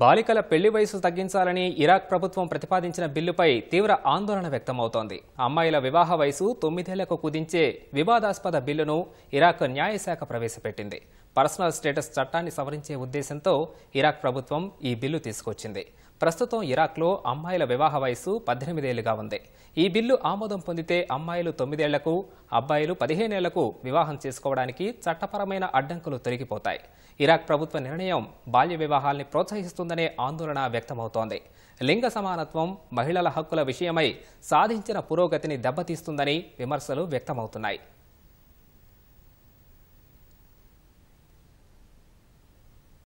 బాలికల పెళ్లి వయసు తగ్గించాలని ఇరాక్ ప్రభుత్వం ప్రతిపాదించిన బిల్లుపై తీవ్ర ఆందోళన వ్యక్తమవుతోంది అమ్మాయిల వివాహ వయసు తొమ్మిదేళ్లకు కుదించే వివాదాస్పద బిల్లును ఇరాక్ న్యాయశాఖ ప్రవేశపెట్టింది పర్సనల్ స్టేటస్ చట్టాన్ని సవరించే ఉద్దేశంతో ఇరాక్ ప్రభుత్వం ఈ బిల్లు తీసుకొచ్చింది ప్రస్తుతం ఇరాక్లో అమ్మాయిల వివాహ వయసు పద్దెనిమిదేళ్లుగా ఉంది ఈ బిల్లు ఆమోదం పొందితే అమ్మాయిలు తొమ్మిదేళ్లకు అబ్బాయిలు పదిహేనేళ్లకు వివాహం చేసుకోవడానికి చట్టపరమైన అడ్డంకులు తొలగిపోతాయి ఇరాక్ ప్రభుత్వ నిర్ణయం బాల్య వివాహాల్ని ప్రోత్సహిస్తుందనే ఆందోళన వ్యక్తమవుతోంది లింగ సమానత్వం మహిళల హక్కుల విషయమై సాధించిన పురోగతిని దెబ్బతీస్తుందని విమర్శలు వ్యక్తమవుతున్నాయి